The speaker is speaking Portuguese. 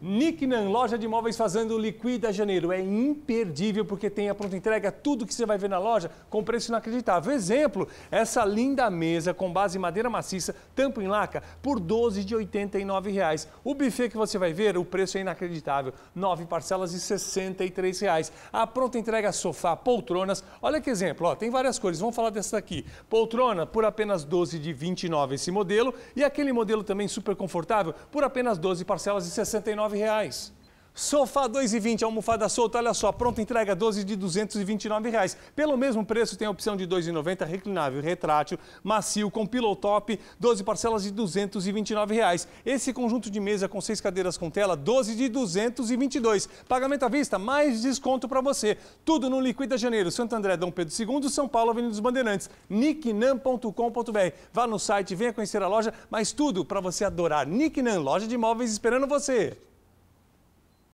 Nicknan, loja de imóveis fazendo liquida janeiro. É imperdível porque tem a pronta entrega, tudo que você vai ver na loja com preço inacreditável. Exemplo, essa linda mesa com base em madeira maciça, tampo em laca, por R$ 12,89. O buffet que você vai ver, o preço é inacreditável, nove parcelas de R$ reais. A pronta entrega sofá, poltronas, olha que exemplo, ó, tem várias cores, vamos falar dessa aqui. Poltrona por apenas R$ de esse modelo e aquele modelo também super confortável por apenas 12 parcelas de 69 229,00. Sofá 2,20, almofada solta, olha só, pronta entrega 12 de 229 reais. Pelo mesmo preço tem a opção de 2,90, reclinável, retrátil, macio, com pillow top, 12 parcelas de 229 reais. Esse conjunto de mesa com seis cadeiras com tela, 12 de 222. Pagamento à vista, mais desconto para você. Tudo no Liquida Janeiro, Santo André, Dom Pedro II, São Paulo, Avenida dos Bandeirantes, nicknam.com.br. Vá no site, venha conhecer a loja, mas tudo para você adorar. Nicknam, loja de imóveis esperando você.